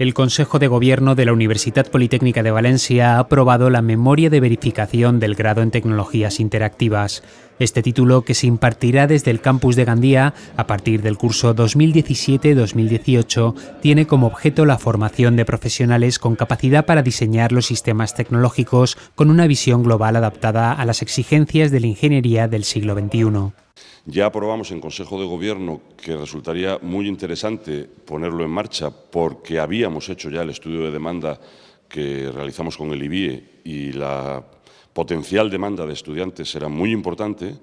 el Consejo de Gobierno de la Universidad Politécnica de Valencia ha aprobado la Memoria de Verificación del Grado en Tecnologías Interactivas. Este título, que se impartirá desde el campus de Gandía a partir del curso 2017-2018, tiene como objeto la formación de profesionales con capacidad para diseñar los sistemas tecnológicos con una visión global adaptada a las exigencias de la ingeniería del siglo XXI. Ya aprobamos en Consejo de Gobierno que resultaría muy interesante ponerlo en marcha porque habíamos hecho ya el estudio de demanda que realizamos con el IBIE y la potencial demanda de estudiantes era muy importante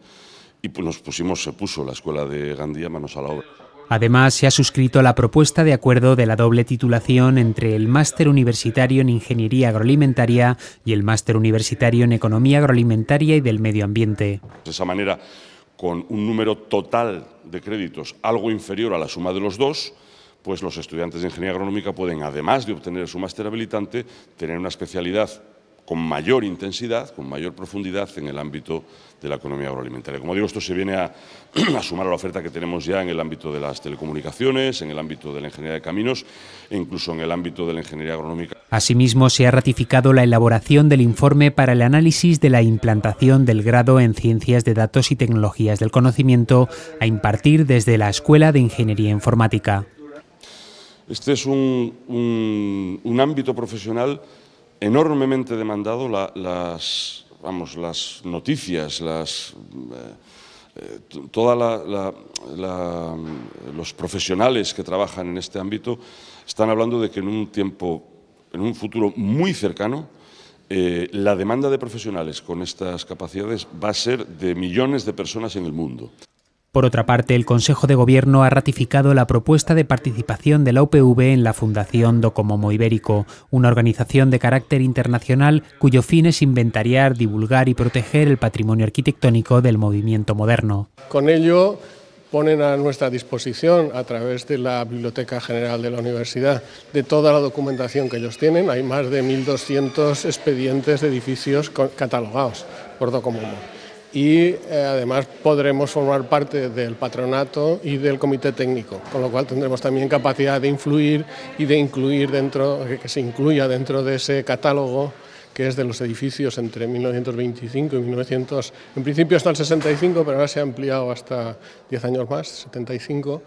y pues, nos pusimos, se puso la Escuela de Gandía manos a la obra. Además, se ha suscrito la propuesta de acuerdo de la doble titulación entre el Máster Universitario en Ingeniería Agroalimentaria y el Máster Universitario en Economía Agroalimentaria y del Medio Ambiente. De esa manera con un número total de créditos algo inferior a la suma de los dos, pues los estudiantes de ingeniería agronómica pueden, además de obtener su máster habilitante, tener una especialidad con mayor intensidad, con mayor profundidad en el ámbito de la economía agroalimentaria. Como digo, esto se viene a, sumar a la oferta que tenemos ya en el ámbito de las telecomunicaciones, en el ámbito de la ingeniería de caminos e incluso en el ámbito de la ingeniería agronómica. Asimismo, se ha ratificado la elaboración del informe para el análisis de la implantación del grado en Ciencias de Datos y Tecnologías del Conocimiento a impartir desde la Escuela de Ingeniería Informática. Este es un ámbito profesional enormemente demandado las, las noticias, las, eh, eh, toda los profesionales que trabajan en este ámbito están hablando de que en un tiempo, en un futuro muy cercano, eh, la demanda de profesionales con estas capacidades va a ser de millones de personas en el mundo. Por otra parte, el Consejo de Gobierno ha ratificado la propuesta de participación de la UPV en la Fundación Docomomo Ibérico, una organización de carácter internacional cuyo fin es inventariar, divulgar y proteger el patrimonio arquitectónico del movimiento moderno. Con ello ponen a nuestra disposición a través de la Biblioteca General de la Universidad de toda la documentación que ellos tienen. Hay más de 1.200 expedientes de edificios catalogados por Docomomo y eh, además podremos formar parte del patronato y del comité técnico, con lo cual tendremos también capacidad de influir y de incluir dentro, que se incluya dentro de ese catálogo que es de los edificios entre 1925 y 1900, en principio hasta el 65, pero ahora se ha ampliado hasta 10 años más, 75,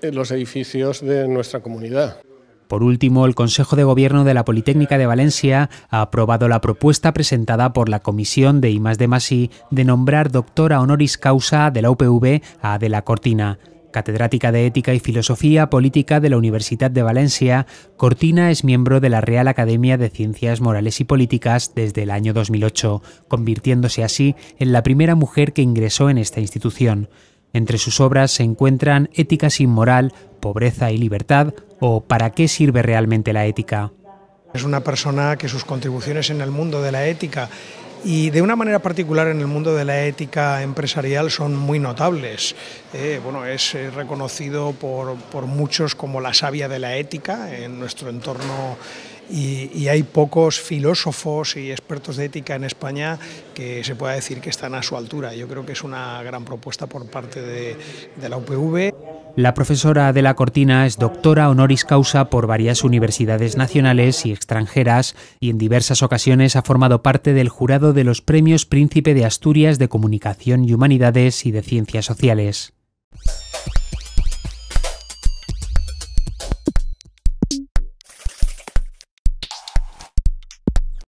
eh, los edificios de nuestra comunidad. Por último, el Consejo de Gobierno de la Politécnica de Valencia ha aprobado la propuesta presentada por la Comisión de I+D+I de, Masí de nombrar doctora honoris causa de la UPV a Adela Cortina. Catedrática de Ética y Filosofía Política de la Universidad de Valencia, Cortina es miembro de la Real Academia de Ciencias Morales y Políticas desde el año 2008, convirtiéndose así en la primera mujer que ingresó en esta institución. Entre sus obras se encuentran Ética sin moral, pobreza y libertad o para qué sirve realmente la ética. Es una persona que sus contribuciones en el mundo de la ética y de una manera particular en el mundo de la ética empresarial son muy notables. Eh, bueno, es eh, reconocido por, por, muchos como la sabia de la ética en nuestro entorno y, hay pocos filósofos y expertos de ética en España que se pueda decir que están a su altura. Yo creo que es una gran propuesta por parte de, de la UPV. La profesora de la Cortina es doctora honoris causa por varias universidades nacionales y extranjeras y en diversas ocasiones ha formado parte del jurado de los premios Príncipe de Asturias de Comunicación y Humanidades y de Ciencias Sociales.